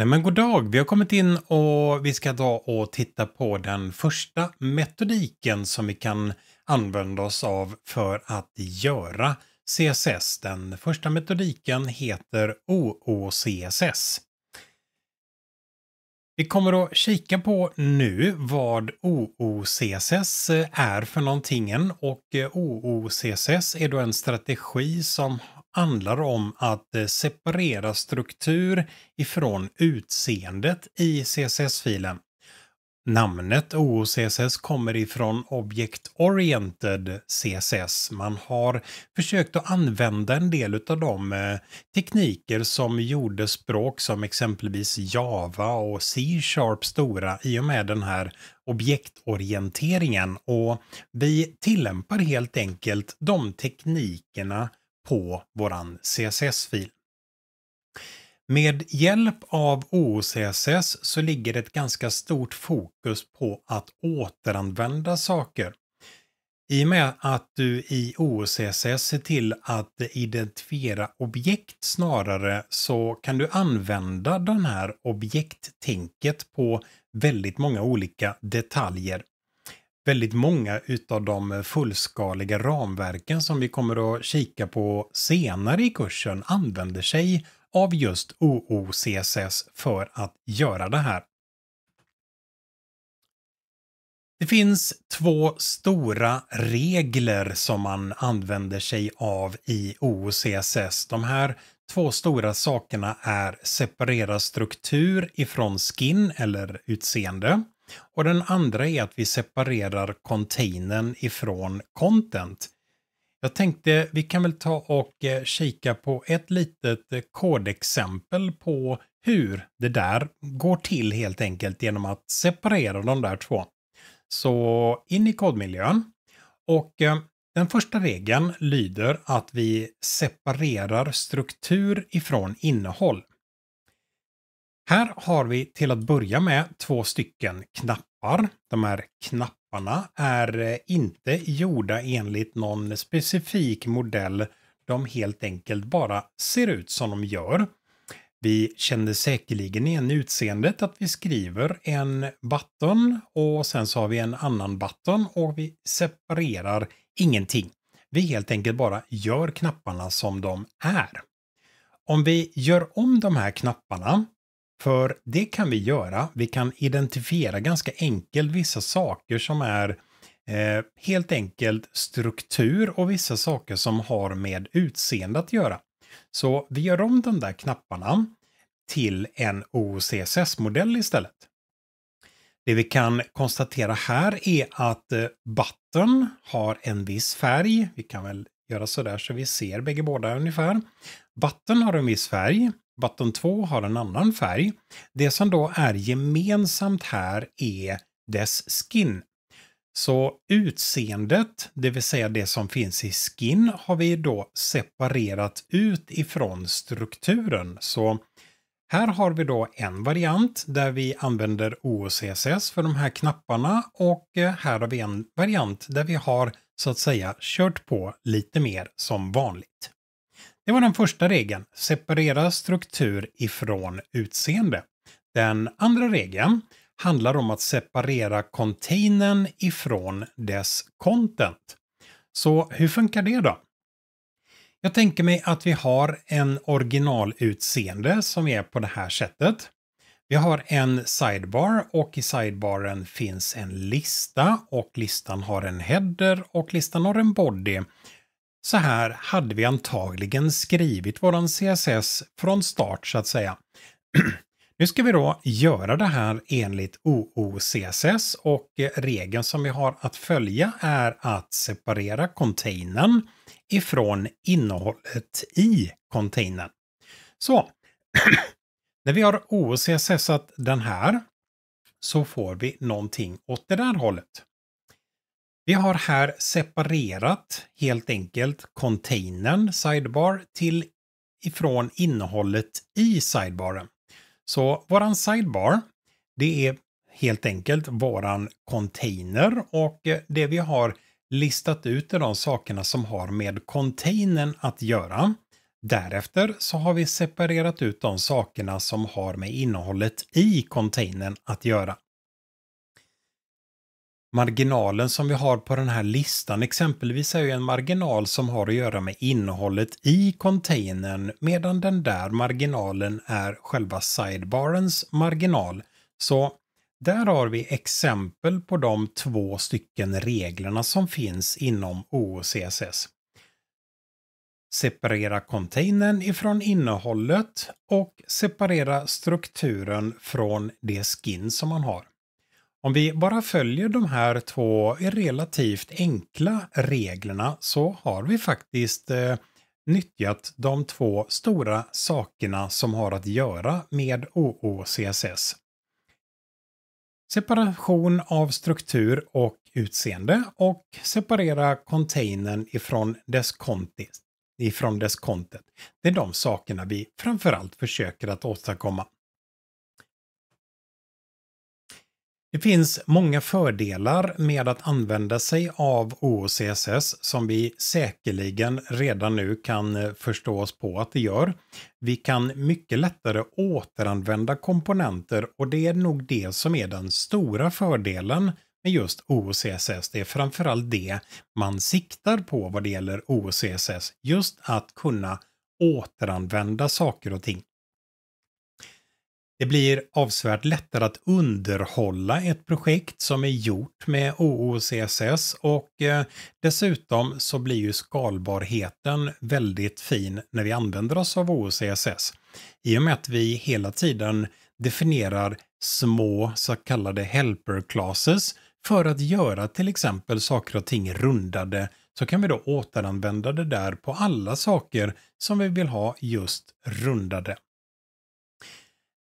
Nej men god dag. Vi har kommit in och vi ska ta och titta på den första metodiken som vi kan använda oss av för att göra CSS. Den första metodiken heter OOCSS. Vi kommer att kika på nu vad OOCSS är för någonting och eh, OOCSS är då en strategi som handlar om att eh, separera struktur ifrån utseendet i CSS-filen. Namnet OOCSS kommer ifrån Object Oriented CSS. Man har försökt att använda en del av de eh, tekniker som gjorde språk som exempelvis Java och C-sharp stora i och med den här objektorienteringen. Och vi tillämpar helt enkelt de teknikerna på våran CSS-fil. Med hjälp av OOCSS så ligger det ett ganska stort fokus på att återanvända saker. I och med att du i OOCSS ser till att identifiera objekt snarare så kan du använda den här objekttänket på väldigt många olika detaljer väldigt många utav de fullskaliga ramverken som vi kommer att kika på senare i kursen använder sig av just OOCSS för att göra det här. Det finns två stora regler som man använder sig av i OOCSS. De här två stora sakerna är separera struktur ifrån skin eller utseende och den andra är att vi separerar containern ifrån content. Jag tänkte vi kan väl ta och eh, kika på ett litet eh, kodexempel på hur det där går till helt enkelt genom att separera de där två. Så in i kodmiljön. Och eh, den första regeln lyder att vi separerar struktur ifrån innehåll. Här har vi till att börja med två stycken knappar. De här knapparna är eh, inte gjorda enligt någon specifik modell. De helt enkelt bara ser ut som de gör. Vi känner säkerligen igen utseendet att vi skriver en button och sen så har vi en annan button och vi separerar ingenting. Vi helt enkelt bara gör knapparna som de är. Om vi gör om de här knapparna för det kan vi göra. Vi kan identifiera ganska enkelt vissa saker som är eh, helt enkelt struktur och vissa saker som har med utseende att göra. Så vi gör om de där knapparna till en OCSS-modell istället. Det vi kan konstatera här är att eh, button har en viss färg. Vi kan väl göra så där så vi ser bägge båda ungefär. Button har en viss färg. Button 2 har en annan färg. Det som då är gemensamt här är dess skin. Så utseendet, det vill säga det som finns i skin, har vi då separerat ut ifrån strukturen. Så här har vi då en variant där vi använder OCSS för de här knapparna och eh, här har vi en variant där vi har så att säga kört på lite mer som vanligt. Det var den första regeln, separera struktur ifrån utseende. Den andra regeln handlar om att separera containern ifrån dess content. Så hur funkar det då? Jag tänker mig att vi har en originalutseende som är på det här sättet. Vi har en sidebar och i sidebaren finns en lista och listan har en header och listan har en body så här hade vi antagligen skrivit våran CSS från start så att säga. nu ska vi då göra det här enligt OOCSS och regeln som vi har att följa är att separera containern ifrån innehållet i containern. Så, när vi har OOCSSat den här så får vi någonting åt det där hållet. Vi har här separerat helt enkelt containern Sidebar till ifrån innehållet i Sidebaren. Så våran Sidebar, det är helt enkelt våran container och eh, det vi har listat ut är de sakerna som har med containern att göra. Därefter så har vi separerat ut de sakerna som har med innehållet i containern att göra marginalen som vi har på den här listan exempelvis är ju en marginal som har att göra med innehållet i containern medan den där marginalen är själva sidebarens marginal. Så där har vi exempel på de två stycken reglerna som finns inom OOCSS. Separera containern ifrån innehållet och separera strukturen från det skin som man har. Om vi bara följer de här två relativt enkla reglerna så har vi faktiskt eh, nyttjat de två stora sakerna som har att göra med OOCSS. Separation av struktur och utseende och separera containern ifrån dess kontext ifrån dess content. Det är de sakerna vi framförallt försöker att åstadkomma. Det finns många fördelar med att använda sig av OOCSS som vi säkerligen redan nu kan eh, förstå oss på att det gör. Vi kan mycket lättare återanvända komponenter och det är nog det som är den stora fördelen med just OOCSS. Det är framförallt det man siktar på vad det gäller OOCSS, just att kunna återanvända saker och ting. Det blir avsevärt lättare att underhålla ett projekt som är gjort med OOCSS och eh, dessutom så blir ju skalbarheten väldigt fin när vi använder oss av OOCSS. I och med att vi hela tiden definierar små så kallade helper classes för att göra till exempel saker och ting rundade så kan vi då återanvända det där på alla saker som vi vill ha just rundade.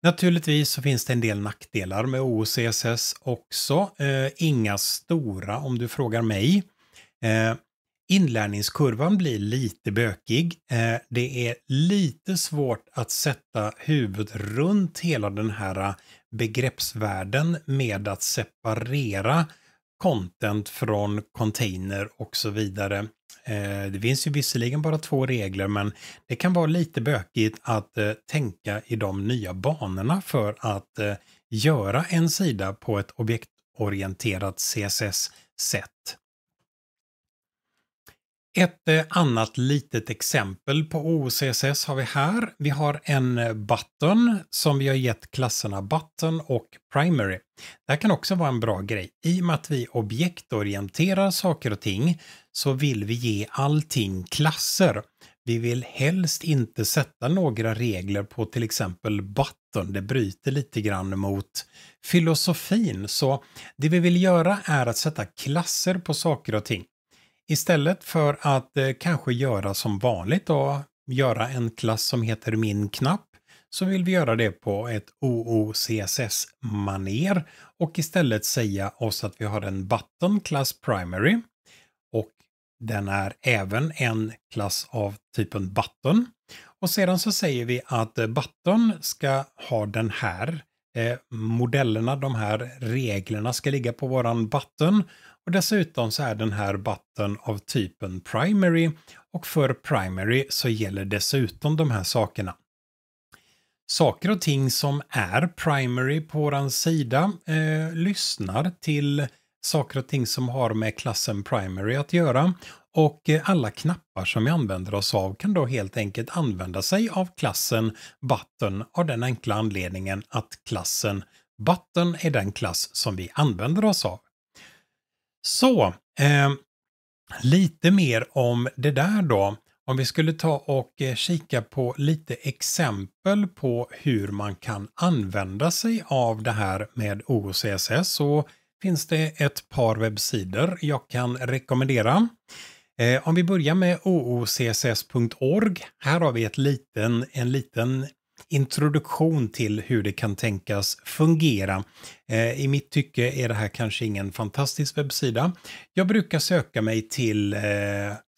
Naturligtvis så finns det en del nackdelar med OCSS också. Eh, inga stora om du frågar mig. Eh, inlärningskurvan blir lite bökig. Eh, det är lite svårt att sätta huvudet runt hela den här eh, begreppsvärlden med att separera content från container och så vidare. Eh, det finns ju visserligen bara två regler, men det kan vara lite bökigt att eh, tänka i de nya banorna för att eh, göra en sida på ett objektorienterat CSS-sätt. Ett annat litet exempel på OCSS har vi här. Vi har en button som vi har gett klasserna button och primary. Det här kan också vara en bra grej. I och med att vi objektorienterar saker och ting så vill vi ge allting klasser. Vi vill helst inte sätta några regler på till exempel button. Det bryter lite grann mot filosofin. Så det vi vill göra är att sätta klasser på saker och ting. Istället för att eh, kanske göra som vanligt och göra en klass som heter min knapp så vill vi göra det på ett OOCSS-maner och istället säga oss att vi har en button class primary den är även en klass av typen button. Och sedan så säger vi att eh, button ska ha den här eh, modellerna, de här reglerna ska ligga på våran button. Och dessutom så är den här button av typen primary och för primary så gäller dessutom de här sakerna. Saker och ting som är primary på våran sida eh, lyssnar till saker och ting som har med klassen primary att göra. Och eh, alla knappar som vi använder oss av kan då helt enkelt använda sig av klassen button av den enkla anledningen att klassen button är den klass som vi använder oss av. Så, eh, lite mer om det där då. Om vi skulle ta och eh, kika på lite exempel på hur man kan använda sig av det här med OCSS och finns det ett par webbsidor jag kan rekommendera. Eh, om vi börjar med oocss.org. Här har vi ett liten, en liten introduktion till hur det kan tänkas fungera. Eh, I mitt tycke är det här kanske ingen fantastisk webbsida. Jag brukar söka mig till eh,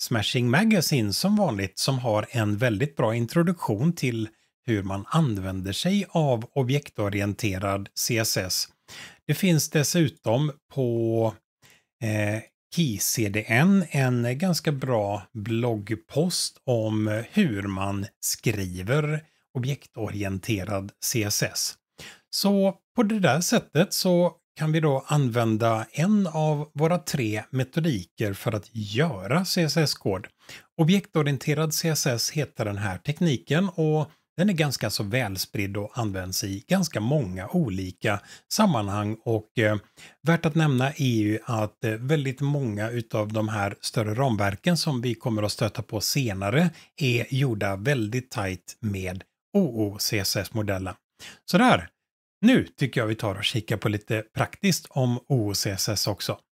Smashing Magazine som vanligt som har en väldigt bra introduktion till hur man använder sig av objektorienterad CSS. Det finns dessutom på eh, KeyCDN en ganska bra bloggpost om hur man skriver objektorienterad CSS. Så på det där sättet så kan vi då använda en av våra tre metodiker för att göra CSS-kod. Objektorienterad CSS heter den här tekniken och den är ganska så välspridd och används i ganska många olika sammanhang och eh, värt att nämna är ju att eh, väldigt många utav de här större ramverken som vi kommer att stöta på senare är gjorda väldigt tajt med OOCSS-modellen. Sådär! Nu tycker jag vi tar och kikar på lite praktiskt om OOCSS också.